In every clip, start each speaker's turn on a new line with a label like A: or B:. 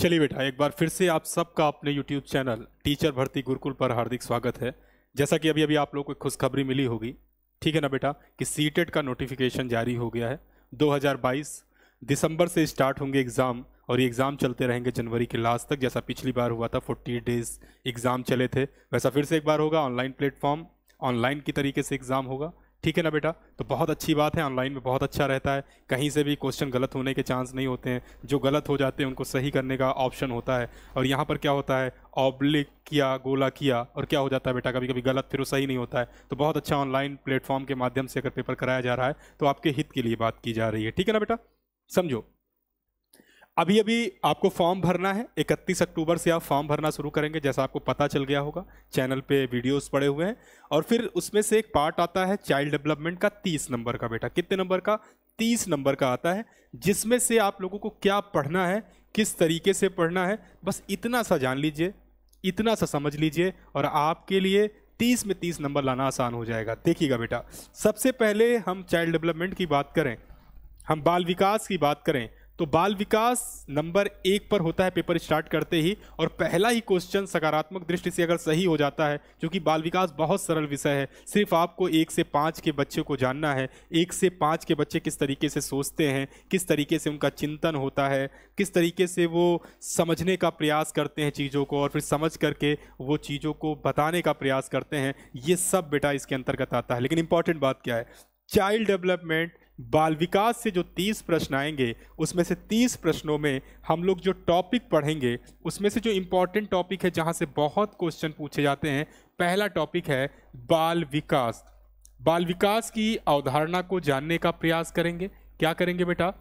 A: चलिए बेटा एक बार फिर से आप सबका अपने YouTube चैनल टीचर भर्ती गुरुकुल पर हार्दिक स्वागत है जैसा कि अभी अभी आप लोगों को खुशखबरी मिली होगी ठीक है ना बेटा कि सीटेट का नोटिफिकेशन जारी हो गया है 2022 दिसंबर से स्टार्ट होंगे एग्ज़ाम और ये एग्ज़ाम चलते रहेंगे जनवरी के लास्ट तक जैसा पिछली बार हुआ था फोर्टी डेज एग्ज़ाम चले थे वैसा फिर से एक बार होगा ऑनलाइन प्लेटफॉर्म ऑनलाइन की तरीके से एग्ज़ाम होगा ठीक है ना बेटा तो बहुत अच्छी बात है ऑनलाइन में बहुत अच्छा रहता है कहीं से भी क्वेश्चन गलत होने के चांस नहीं होते हैं जो गलत हो जाते हैं उनको सही करने का ऑप्शन होता है और यहाँ पर क्या होता है ऑब्लिक किया गोला किया और क्या हो जाता है बेटा कभी कभी गलत फिर वो सही नहीं होता है तो बहुत अच्छा ऑनलाइन प्लेटफॉर्म के माध्यम से अगर पेपर कराया जा रहा है तो आपके हित के लिए बात की जा रही है ठीक है ना बेटा समझो अभी अभी आपको फॉर्म भरना है 31 अक्टूबर से आप फॉर्म भरना शुरू करेंगे जैसा आपको पता चल गया होगा चैनल पे वीडियोस पड़े हुए हैं और फिर उसमें से एक पार्ट आता है चाइल्ड डेवलपमेंट का 30 नंबर का बेटा कितने नंबर का 30 नंबर का आता है जिसमें से आप लोगों को क्या पढ़ना है किस तरीके से पढ़ना है बस इतना सा जान लीजिए इतना सा समझ लीजिए और आपके लिए तीस में तीस नंबर लाना आसान हो जाएगा देखिएगा बेटा सबसे पहले हम चाइल्ड डेवलपमेंट की बात करें हम बाल विकास की बात करें तो बाल विकास नंबर एक पर होता है पेपर स्टार्ट करते ही और पहला ही क्वेश्चन सकारात्मक दृष्टि से अगर सही हो जाता है क्योंकि बाल विकास बहुत सरल विषय है सिर्फ आपको एक से पाँच के बच्चे को जानना है एक से पाँच के बच्चे किस तरीके से सोचते हैं किस तरीके से उनका चिंतन होता है किस तरीके से वो समझने का प्रयास करते हैं चीज़ों को और फिर समझ करके वो चीज़ों को बताने का प्रयास करते हैं ये सब बेटा इसके अंतर्गत आता है लेकिन इंपॉर्टेंट बात क्या है चाइल्ड डेवलपमेंट बाल विकास से जो 30 प्रश्न आएंगे उसमें से 30 प्रश्नों में हम लोग जो टॉपिक पढ़ेंगे उसमें से जो इम्पॉर्टेंट टॉपिक है जहाँ से बहुत क्वेश्चन पूछे जाते हैं पहला टॉपिक है बाल विकास बाल विकास की अवधारणा को जानने का प्रयास करेंगे क्या करेंगे बेटा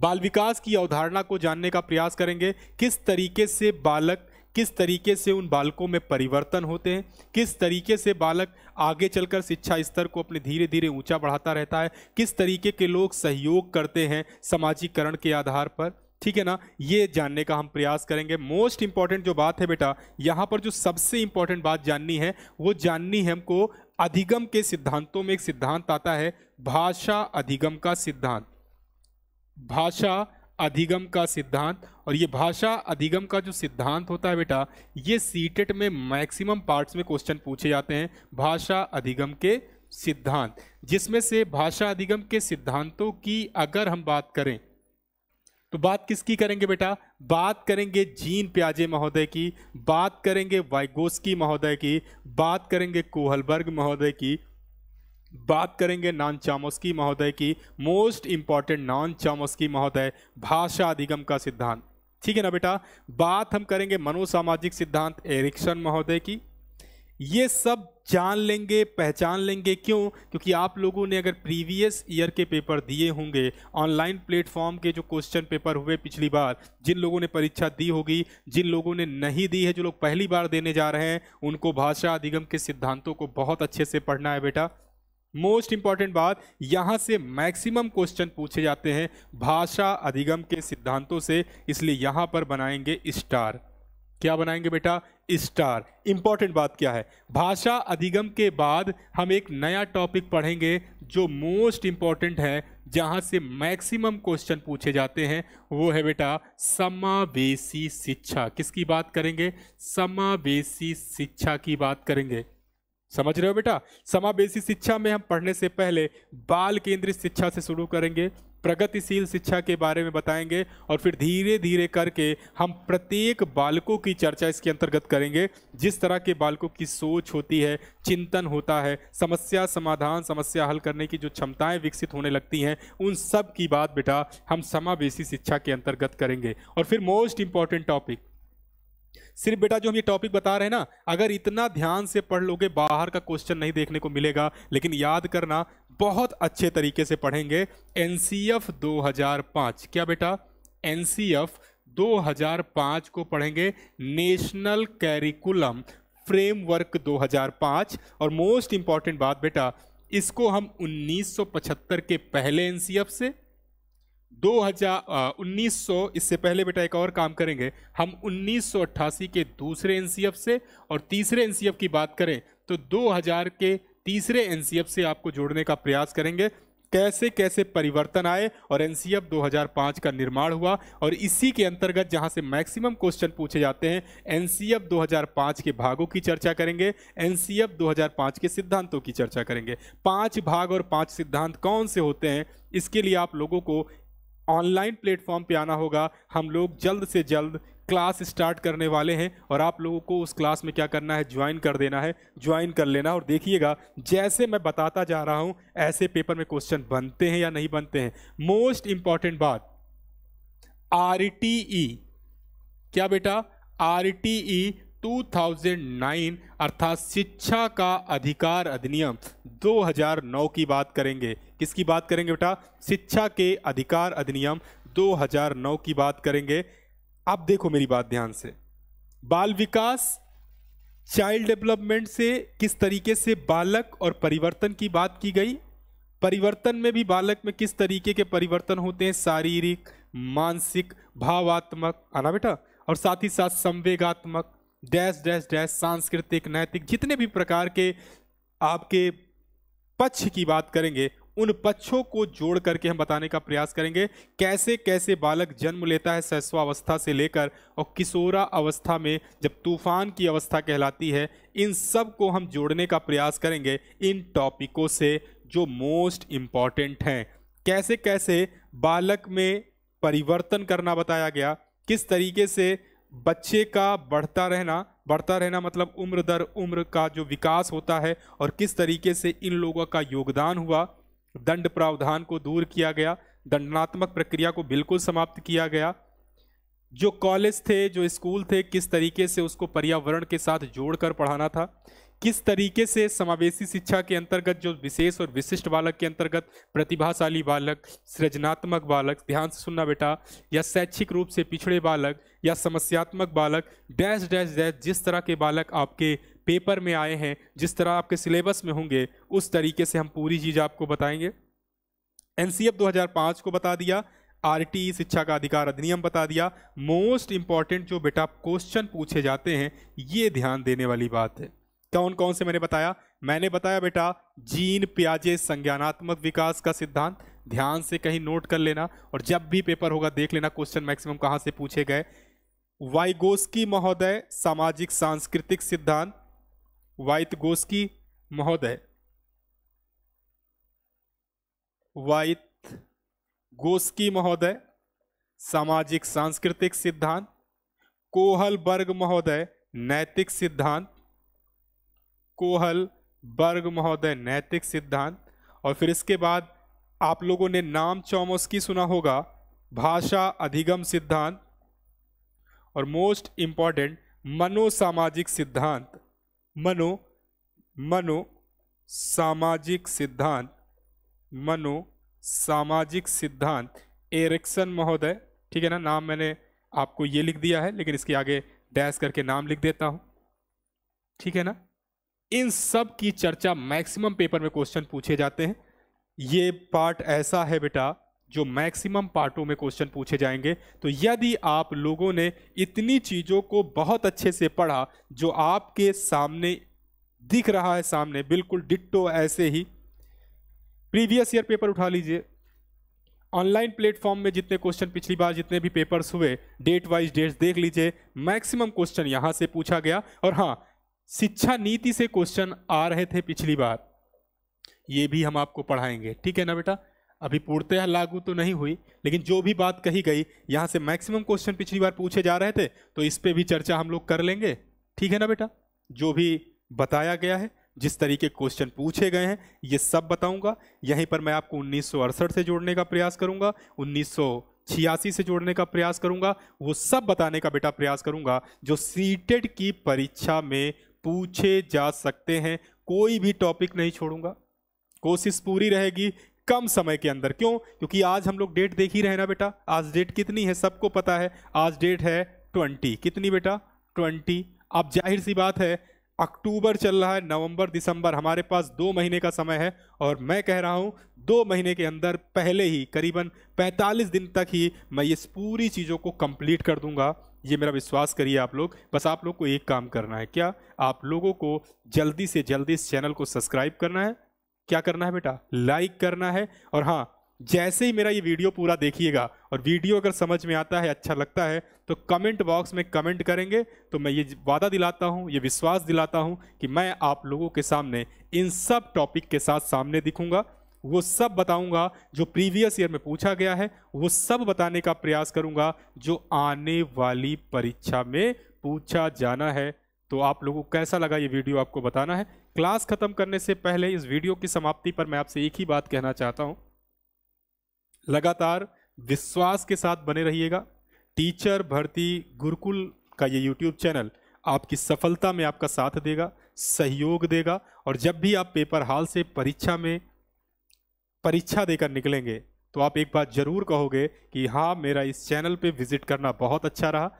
A: बाल विकास की अवधारणा को जानने का प्रयास करेंगे किस तरीके से बालक किस तरीके से उन बालकों में परिवर्तन होते हैं किस तरीके से बालक आगे चलकर शिक्षा स्तर को अपने धीरे धीरे ऊंचा बढ़ाता रहता है किस तरीके के लोग सहयोग करते हैं समाजीकरण के आधार पर ठीक है ना ये जानने का हम प्रयास करेंगे मोस्ट इंपॉर्टेंट जो बात है बेटा यहाँ पर जो सबसे इंपॉर्टेंट बात जाननी है वो जाननी है हमको अधिगम के सिद्धांतों में एक सिद्धांत आता है भाषा अधिगम का सिद्धांत भाषा अधिगम का सिद्धांत और ये भाषा अधिगम का जो सिद्धांत होता है बेटा ये सीटेट में मैक्सिमम पार्ट्स में क्वेश्चन पूछे जाते हैं भाषा अधिगम के सिद्धांत जिसमें से भाषा अधिगम के सिद्धांतों की अगर हम बात करें तो बात किसकी करेंगे बेटा बात करेंगे जीन प्याजे महोदय की बात करेंगे वाइगोस्की महोदय की बात करेंगे कोहलबर्ग महोदय की बात करेंगे नान चामोस्की महोदय की मोस्ट इंपॉर्टेंट नान चामोस्की महोदय भाषा अधिगम का सिद्धांत ठीक है ना बेटा बात हम करेंगे मनोसामाजिक सिद्धांत एरिक्सन महोदय की ये सब जान लेंगे पहचान लेंगे क्यों क्योंकि आप लोगों ने अगर प्रीवियस ईयर के पेपर दिए होंगे ऑनलाइन प्लेटफॉर्म के जो क्वेश्चन पेपर हुए पिछली बार जिन लोगों ने परीक्षा दी होगी जिन लोगों ने नहीं दी है जो लोग पहली बार देने जा रहे हैं उनको भाषा अधिगम के सिद्धांतों को बहुत अच्छे से पढ़ना है बेटा मोस्ट इंपॉर्टेंट बात यहाँ से मैक्सिमम क्वेश्चन पूछे जाते हैं भाषा अधिगम के सिद्धांतों से इसलिए यहाँ पर बनाएंगे स्टार क्या बनाएंगे बेटा स्टार इंपॉर्टेंट बात क्या है भाषा अधिगम के बाद हम एक नया टॉपिक पढ़ेंगे जो मोस्ट इंपॉर्टेंट है जहां से मैक्सिमम क्वेश्चन पूछे जाते हैं वो है बेटा समावेशी शिक्षा किसकी बात करेंगे समावेशी शिक्षा की बात करेंगे समझ रहे हो बेटा समावेशी शिक्षा में हम पढ़ने से पहले बाल केंद्रित शिक्षा से शुरू करेंगे प्रगतिशील शिक्षा के बारे में बताएंगे और फिर धीरे धीरे करके हम प्रत्येक बालकों की चर्चा इसके अंतर्गत करेंगे जिस तरह के बालकों की सोच होती है चिंतन होता है समस्या समाधान समस्या हल करने की जो क्षमताएं विकसित होने लगती हैं उन सब की बात बेटा हम समावेशी शिक्षा के अंतर्गत करेंगे और फिर मोस्ट इम्पॉर्टेंट टॉपिक सिर्फ बेटा जो हम ये टॉपिक बता रहे हैं ना अगर इतना ध्यान से पढ़ लोगे बाहर का क्वेश्चन नहीं देखने को मिलेगा लेकिन याद करना बहुत अच्छे तरीके से पढ़ेंगे एन सी एफ दो हजार पाँच क्या बेटा एन सी एफ दो हजार पाँच को पढ़ेंगे नेशनल कैरिकुलम फ्रेमवर्क 2005 और मोस्ट इंपॉर्टेंट बात बेटा इसको हम 1975 के पहले एफ़ से दो हजार उन्नीस सौ इससे पहले बेटा एक और काम करेंगे हम 1988 के दूसरे एन से और तीसरे एन की बात करें तो 2000 के तीसरे एन से आपको जोड़ने का प्रयास करेंगे कैसे कैसे परिवर्तन आए और एन 2005 का निर्माण हुआ और इसी के अंतर्गत जहां से मैक्सिमम क्वेश्चन पूछे जाते हैं एन 2005 के भागों की चर्चा करेंगे एन 2005 के सिद्धांतों की चर्चा करेंगे पांच भाग और पांच सिद्धांत कौन से होते हैं इसके लिए आप लोगों को ऑनलाइन प्लेटफॉर्म पे आना होगा हम लोग जल्द से जल्द क्लास स्टार्ट करने वाले हैं और आप लोगों को उस क्लास में क्या करना है ज्वाइन कर देना है ज्वाइन कर लेना और देखिएगा जैसे मैं बताता जा रहा हूँ ऐसे पेपर में क्वेश्चन बनते हैं या नहीं बनते हैं मोस्ट इंपॉर्टेंट बात आर क्या बेटा आर टी ई 2009 अर्थात शिक्षा का अधिकार अधिनियम 2009 की बात करेंगे किसकी बात करेंगे बेटा शिक्षा के अधिकार अधिनियम 2009 की बात करेंगे अब देखो मेरी बात ध्यान से बाल विकास चाइल्ड डेवलपमेंट से किस तरीके से बालक और परिवर्तन की बात की गई परिवर्तन में भी बालक में किस तरीके के परिवर्तन होते हैं शारीरिक मानसिक भावात्मक आना बेटा और साथ ही साथ संवेगात्मक डैश डैश डैश सांस्कृतिक नैतिक जितने भी प्रकार के आपके पक्ष की बात करेंगे उन पक्षों को जोड़ करके हम बताने का प्रयास करेंगे कैसे कैसे बालक जन्म लेता है शैशवावस्था से लेकर और किशोरा अवस्था में जब तूफान की अवस्था कहलाती है इन सब को हम जोड़ने का प्रयास करेंगे इन टॉपिकों से जो मोस्ट इम्पॉर्टेंट हैं कैसे कैसे बालक में परिवर्तन करना बताया गया किस तरीके से बच्चे का बढ़ता रहना बढ़ता रहना मतलब उम्र दर उम्र का जो विकास होता है और किस तरीके से इन लोगों का योगदान हुआ दंड प्रावधान को दूर किया गया दंडनात्मक प्रक्रिया को बिल्कुल समाप्त किया गया जो कॉलेज थे जो स्कूल थे किस तरीके से उसको पर्यावरण के साथ जोड़कर पढ़ाना था किस तरीके से समावेशी शिक्षा के अंतर्गत जो विशेष और विशिष्ट बालक के अंतर्गत प्रतिभाशाली बालक सृजनात्मक बालक ध्यान से सुनना बेटा या शैक्षिक रूप से पिछड़े बालक या समस्यात्मक बालक डैश डैश डैश जिस तरह के बालक आपके पेपर में आए हैं जिस तरह आपके सिलेबस में होंगे उस तरीके से हम पूरी चीज़ आपको बताएंगे एन सी एफ दो हज़ार पाँच को बता दिया आर शिक्षा का अधिकार अधिनियम बता दिया मोस्ट इम्पॉर्टेंट जो बेटा क्वेश्चन पूछे जाते हैं ये ध्यान देने वाली बात है कौन कौन से मैंने बताया मैंने बताया बेटा जीन प्याजे संज्ञानात्मक विकास का सिद्धांत ध्यान से कहीं नोट कर लेना और जब भी पेपर होगा देख लेना क्वेश्चन मैक्सिमम कहाँ से पूछे गए वाइगोस्की महोदय सामाजिक सांस्कृतिक सिद्धांत वाइतगोस्की महोदय वाइत गोस्की महोदय सामाजिक सांस्कृतिक सिद्धांत कोहलबर्ग महोदय नैतिक सिद्धांत कोहल बर्ग महोदय नैतिक सिद्धांत और फिर इसके बाद आप लोगों ने नाम चौमोस्की सुना होगा भाषा अधिगम सिद्धांत और मोस्ट इंपॉर्टेंट मनोसामाजिक सिद्धांत मनो मनो सामाजिक सिद्धांत मनो सामाजिक सिद्धांत एरिक्सन महोदय ठीक है ना नाम मैंने आपको ये लिख दिया है लेकिन इसके आगे डैश करके नाम लिख देता हूँ ठीक है ना इन सब की चर्चा मैक्सिमम पेपर में क्वेश्चन पूछे जाते हैं ये पार्ट ऐसा है बेटा जो मैक्सिमम पार्टों में क्वेश्चन पूछे जाएंगे तो यदि आप लोगों ने इतनी चीज़ों को बहुत अच्छे से पढ़ा जो आपके सामने दिख रहा है सामने बिल्कुल डिट्टो ऐसे ही प्रीवियस ईयर पेपर उठा लीजिए ऑनलाइन प्लेटफॉर्म में जितने क्वेश्चन पिछली बार जितने भी पेपर्स हुए डेट वाइज डेट्स देख लीजिए मैक्सिमम क्वेश्चन यहाँ से पूछा गया और हाँ शिक्षा नीति से क्वेश्चन आ रहे थे पिछली बार ये भी हम आपको पढ़ाएंगे ठीक है ना बेटा अभी पूर्णतः लागू तो नहीं हुई लेकिन जो भी बात कही गई यहाँ से मैक्सिमम क्वेश्चन पिछली बार पूछे जा रहे थे तो इस पर भी चर्चा हम लोग कर लेंगे ठीक है ना बेटा जो भी बताया गया है जिस तरीके क्वेश्चन पूछे गए हैं ये सब बताऊंगा यहीं पर मैं आपको उन्नीस से जोड़ने का प्रयास करूंगा उन्नीस छियासी से जोड़ने का प्रयास करूंगा वो सब बताने का बेटा प्रयास करूंगा जो सीटेड की परीक्षा में पूछे जा सकते हैं कोई भी टॉपिक नहीं छोड़ूंगा कोशिश पूरी रहेगी कम समय के अंदर क्यों क्योंकि आज हम लोग डेट देख ही रहे ना बेटा आज डेट कितनी है सबको पता है आज डेट है ट्वेंटी कितनी बेटा ट्वेंटी अब जाहिर सी बात है अक्टूबर चल रहा है नवंबर दिसंबर हमारे पास दो महीने का समय है और मैं कह रहा हूँ दो महीने के अंदर पहले ही करीबन 45 दिन तक ही मैं इस पूरी चीज़ों को कंप्लीट कर दूंगा ये मेरा विश्वास करिए आप लोग बस आप लोग को एक काम करना है क्या आप लोगों को जल्दी से जल्दी इस चैनल को सब्सक्राइब करना है क्या करना है बेटा लाइक करना है और हाँ जैसे ही मेरा ये वीडियो पूरा देखिएगा और वीडियो अगर समझ में आता है अच्छा लगता है तो कमेंट बॉक्स में कमेंट करेंगे तो मैं ये वादा दिलाता हूँ ये विश्वास दिलाता हूँ कि मैं आप लोगों के सामने इन सब टॉपिक के साथ सामने दिखूँगा वो सब बताऊंगा जो प्रीवियस ईयर में पूछा गया है वो सब बताने का प्रयास करूंगा जो आने वाली परीक्षा में पूछा जाना है तो आप लोगों को कैसा लगा ये वीडियो आपको बताना है क्लास ख़त्म करने से पहले इस वीडियो की समाप्ति पर मैं आपसे एक ही बात कहना चाहता हूँ लगातार विश्वास के साथ बने रहिएगा टीचर भर्ती गुरुकुल का ये यूट्यूब चैनल आपकी सफलता में आपका साथ देगा सहयोग देगा और जब भी आप पेपर हाल से परीक्षा में परीक्षा देकर निकलेंगे तो आप एक बात ज़रूर कहोगे कि हाँ मेरा इस चैनल पे विज़िट करना बहुत अच्छा रहा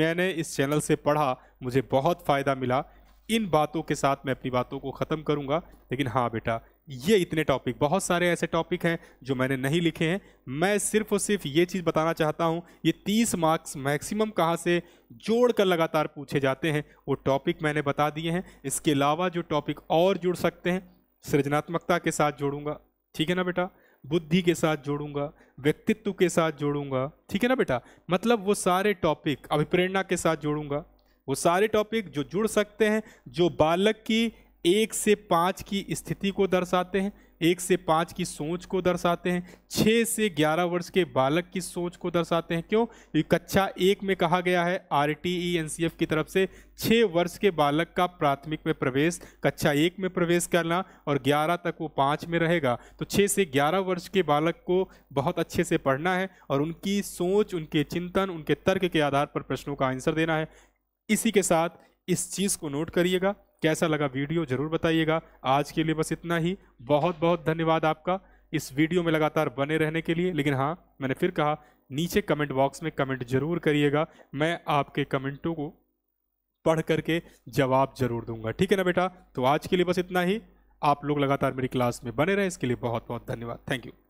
A: मैंने इस चैनल से पढ़ा मुझे बहुत फ़ायदा मिला इन बातों के साथ मैं अपनी बातों को ख़त्म करूँगा लेकिन हाँ बेटा ये इतने टॉपिक बहुत सारे ऐसे टॉपिक हैं जो मैंने नहीं लिखे हैं मैं सिर्फ और सिर्फ ये चीज़ बताना चाहता हूँ ये तीस मार्क्स मैक्सिमम कहाँ से जोड़ कर लगातार पूछे जाते हैं वो टॉपिक मैंने बता दिए हैं इसके अलावा जो टॉपिक और जुड़ सकते हैं सृजनात्मकता के साथ जोड़ूंगा ठीक है ना बेटा बुद्धि के साथ जोड़ूंगा व्यक्तित्व के साथ जोड़ूंगा ठीक है ना बेटा मतलब वो सारे टॉपिक अभिप्रेरणा के साथ जोड़ूंगा वो सारे टॉपिक जो जुड़ सकते हैं जो बालक की एक से पाँच की स्थिति को दर्शाते हैं एक से पाँच की सोच को दर्शाते हैं छः से ग्यारह वर्ष के बालक की सोच को दर्शाते हैं क्यों कक्षा एक में कहा गया है R T E N C F की तरफ से छः वर्ष के बालक का प्राथमिक में प्रवेश कक्षा एक में प्रवेश करना और ग्यारह तक वो पाँच में रहेगा तो छः से ग्यारह वर्ष के बालक को बहुत अच्छे से पढ़ना है और उनकी सोच उनके चिंतन उनके तर्क के आधार पर प्रश्नों का आंसर देना है इसी के साथ इस चीज़ को नोट करिएगा कैसा लगा वीडियो जरूर बताइएगा आज के लिए बस इतना ही बहुत बहुत धन्यवाद आपका इस वीडियो में लगातार बने रहने के लिए लेकिन हाँ मैंने फिर कहा नीचे कमेंट बॉक्स में कमेंट जरूर करिएगा मैं आपके कमेंटों को पढ़ करके जवाब जरूर दूंगा ठीक है ना बेटा तो आज के लिए बस इतना ही आप लोग लगातार मेरी क्लास में बने रहे इसके लिए बहुत बहुत धन्यवाद थैंक यू